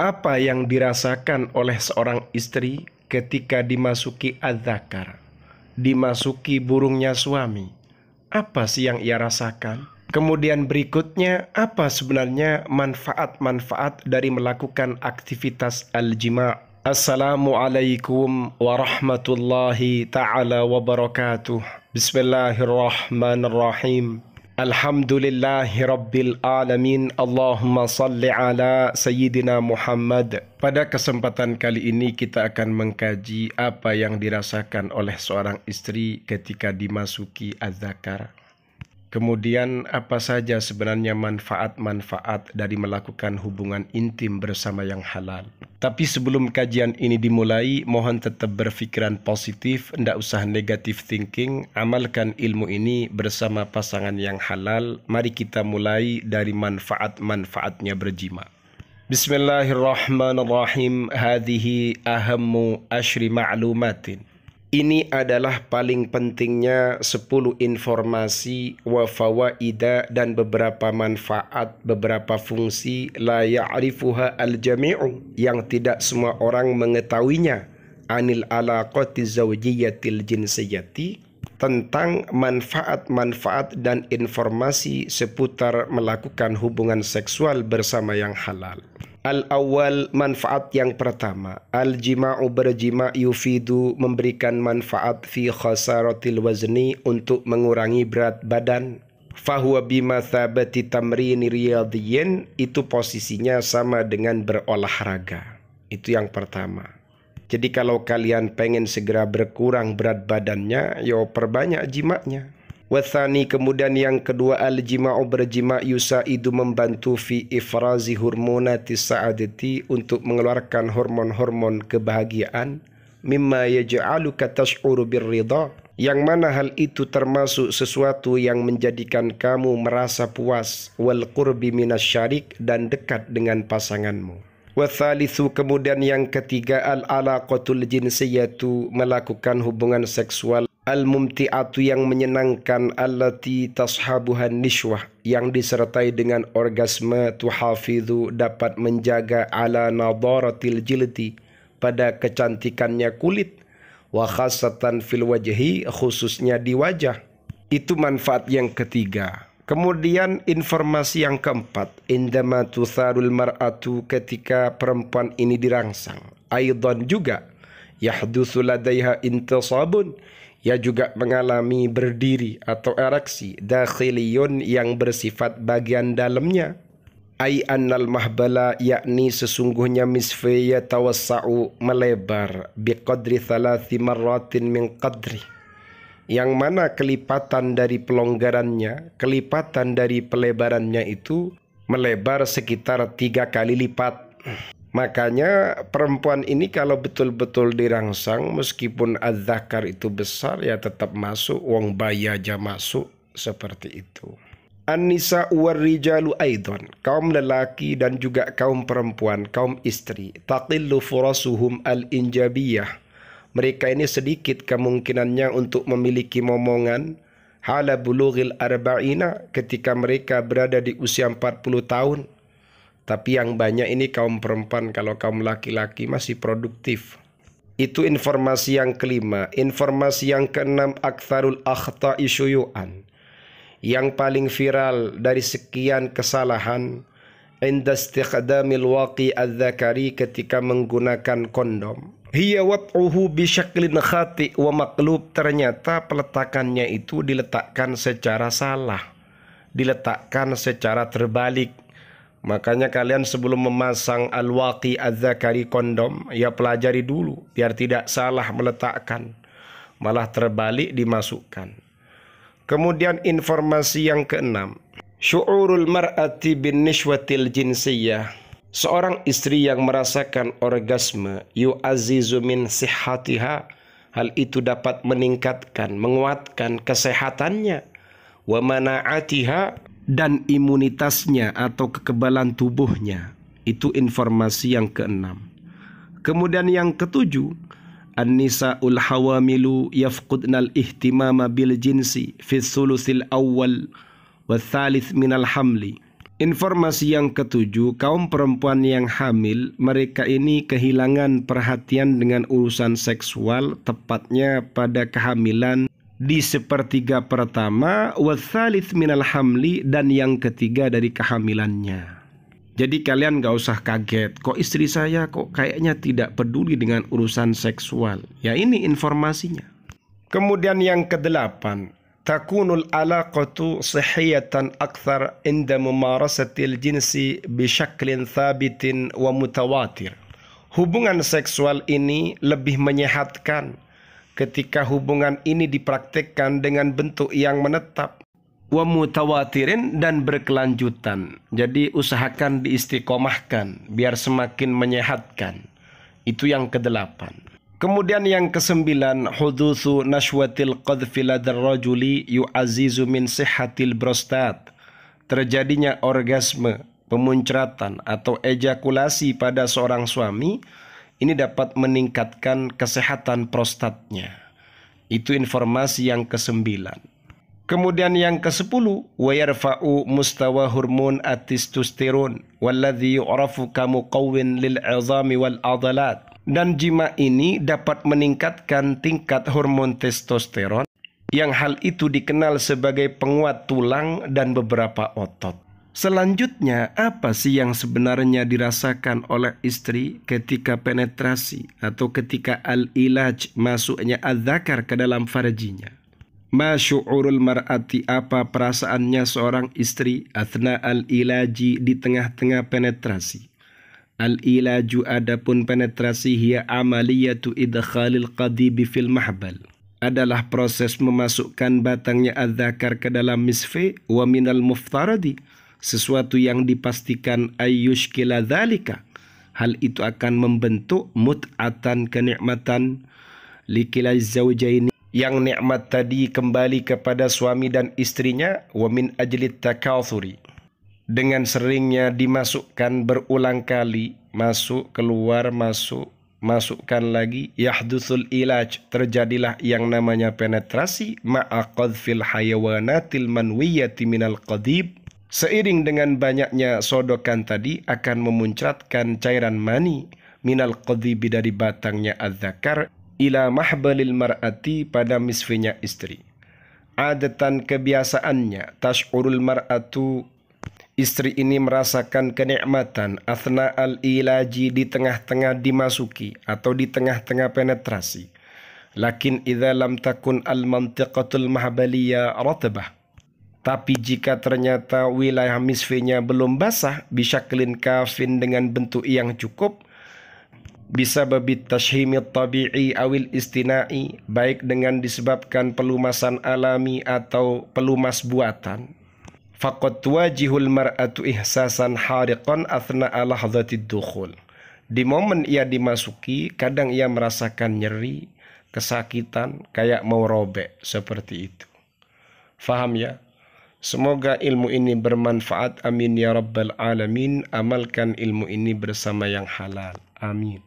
apa yang dirasakan oleh seorang istri ketika dimasuki adzakar, dimasuki burungnya suami? Apa sih yang ia rasakan? Kemudian berikutnya, apa sebenarnya manfaat-manfaat dari melakukan aktivitas al-jima? Assalamualaikum warahmatullahi taala wabarakatuh. Bismillahirrahmanirrahim. الحمد لله رب العالمين اللهم صل على سيدنا محمد Pada kesempatan kali ini kita akan mengkaji apa yang dirasakan oleh seorang istri ketika dimasuki az Kemudian apa saja sebenarnya manfaat-manfaat dari melakukan hubungan intim bersama yang halal. Tapi sebelum kajian ini dimulai, mohon tetap berfikiran positif, tidak usah negatif thinking, amalkan ilmu ini bersama pasangan yang halal. Mari kita mulai dari manfaat-manfaatnya berjima. Bismillahirrahmanirrahim. Hadhihi ahammu ashri ma'lumatin. Ini adalah paling pentingnya 10 informasi wa fawaida dan beberapa manfaat, beberapa fungsi la ya'rifuha al-jami'u yang tidak semua orang mengetahuinya anil alaqati zawjiyatil jinsiyati tentang manfaat-manfaat dan informasi seputar melakukan hubungan seksual bersama yang halal al awal manfaat yang pertama Al-jima'u berjima yufidu memberikan manfaat fi khasaratil wazni untuk mengurangi berat badan Fahuwa bima thabati tamrini riyadiyin itu posisinya sama dengan berolahraga Itu yang pertama Jadi kalau kalian pengen segera berkurang berat badannya Yo perbanyak jimaknya Wathani kemudian yang kedua al-jima'u berjima' yusa'idu membantu fi ifrazi hormonati sa'adati untuk mengeluarkan hormon-hormon kebahagiaan. Mimma yaja'aluka tash'uru birrida. Yang mana hal itu termasuk sesuatu yang menjadikan kamu merasa puas walqurbi minasyarik dan dekat dengan pasanganmu. Wathalithu kemudian yang ketiga al-alaqatul jinsiyatu melakukan hubungan seksual Al-mumti'atu yang menyenangkan allati tashabuhan nishwah yang disertai dengan orgasme tuhafidhu dapat menjaga ala nadaratil jilti pada kecantikannya kulit wa khasatan fil wajhi khususnya di wajah. Itu manfaat yang ketiga. Kemudian informasi yang keempat, indama tutharul mar'atu ketika perempuan ini dirangsang. Aidan juga yahdutsu ladaiha intisabun ia juga mengalami berdiri atau ereksi dakhiliyun yang bersifat bagian dalamnya ai annal mahbala yakni sesungguhnya misfi yatawassa'u melebar biqadri thalathi marratin min qadri yang mana kelipatan dari pelonggarannya, kelipatan dari pelebarannya itu melebar sekitar tiga kali lipat. Makanya perempuan ini kalau betul-betul dirangsang meskipun adzakar itu besar ya tetap masuk wong bayi aja masuk seperti itu. An-nisa rijalu aidon. Kaum lelaki dan juga kaum perempuan, kaum istri. Taqillu furasuhum al-injabiyah. Mereka ini sedikit kemungkinannya untuk memiliki momongan. Hala bulughil arba'ina ketika mereka berada di usia 40 tahun. Tapi yang banyak ini kaum perempuan kalau kaum laki-laki masih produktif. Itu informasi yang kelima. Informasi yang keenam aktsarul akhta'i isyuyuan Yang paling viral dari sekian kesalahan inda istiqdamil waqi adz ketika menggunakan kondom. Hiya wat'uhu bisyaklin khati wa maklub ternyata peletakannya itu diletakkan secara salah. Diletakkan secara terbalik Makanya kalian sebelum memasang al-waqi az-zakari kondom, ya pelajari dulu biar tidak salah meletakkan. Malah terbalik dimasukkan. Kemudian informasi yang keenam. Syu'urul mar'ati bin nishwatil jinsiyah. Seorang istri yang merasakan orgasme yu'azizu min sihatiha. Hal itu dapat meningkatkan, menguatkan kesehatannya. Wa mana'atiha dan imunitasnya atau kekebalan tubuhnya. Itu informasi yang keenam. Kemudian yang ketujuh, an ul hawamilu yafqudna al ihtimama bil jinsi fi sulusil awal wa thalith min al hamli. Informasi yang ketujuh, kaum perempuan yang hamil, mereka ini kehilangan perhatian dengan urusan seksual, tepatnya pada kehamilan di sepertiga pertama wasalis minal hamli dan yang ketiga dari kehamilannya. Jadi kalian gak usah kaget Kok istri saya kok kayaknya tidak peduli dengan urusan seksual Ya ini informasinya Kemudian yang kedelapan Takunul alaqatu sihiyatan akthar Inda mumarasatil jinsi Bishaklin thabitin wa mutawatir Hubungan seksual ini lebih menyehatkan ketika hubungan ini dipraktekkan dengan bentuk yang menetap wa dan berkelanjutan. Jadi usahakan diistiqomahkan biar semakin menyehatkan. Itu yang kedelapan. Kemudian yang kesembilan, huduthu nashwatil qadfiladar rajuli yu'azizu min sihatil prostat. Terjadinya orgasme, pemuncratan atau ejakulasi pada seorang suami ini dapat meningkatkan kesehatan prostatnya. Itu informasi yang kesembilan. Kemudian yang ke-10, wa yarfa'u mustawa hormon atistosteron walladhi yu'rafu kamuqawwin lil 'idhami wal adalat. Dan jima ini dapat meningkatkan tingkat hormon testosteron yang hal itu dikenal sebagai penguat tulang dan beberapa otot. Selanjutnya, apa sih yang sebenarnya dirasakan oleh istri ketika penetrasi atau ketika al-ilaj masuknya adzakar ke dalam farajinya? Masyu'urul mar'ati apa perasaannya seorang istri athna al-ilaji di tengah-tengah penetrasi? Al-ilaju adapun penetrasi hiya amaliyatu idkhalil qadibi fil mahbal adalah proses memasukkan batangnya adzakar ke dalam misfe wa minal muftaradi sesuatu yang dipastikan ayyushkila dhalika. Hal itu akan membentuk mut'atan kenikmatan likila zawjaini. Yang nikmat tadi kembali kepada suami dan istrinya. Wa min ajlit takathuri. Dengan seringnya dimasukkan berulang kali. Masuk, keluar, masuk, masukkan lagi. Yahduthul ilaj. Terjadilah yang namanya penetrasi. fil hayawanatil manwiyati minal qadib seiring dengan banyaknya sodokan tadi akan memuncratkan cairan mani minal qadhibi dari batangnya az-zakar ila mahbalil mar'ati pada misfinya istri. Adatan kebiasaannya, tash'urul mar'atu istri ini merasakan kenikmatan athna al-ilaji di tengah-tengah dimasuki atau di tengah-tengah penetrasi. Lakin idza lam takun al-mantiqatul mahbaliyah ratabah. Tapi jika ternyata wilayah misfinya belum basah, bisa kelin kafin dengan bentuk yang cukup, bisa babit tashhimit tabi'i awil istina'i, baik dengan disebabkan pelumasan alami atau pelumas buatan. Fakot wajihul mar'atu ihsasan hariqan athna lahdhatid dukhul. Di momen ia dimasuki, kadang ia merasakan nyeri, kesakitan, kayak mau robek, seperti itu. Faham ya? Semoga ilmu ini bermanfaat. Amin ya Rabbal Alamin. Amalkan ilmu ini bersama yang halal. Amin.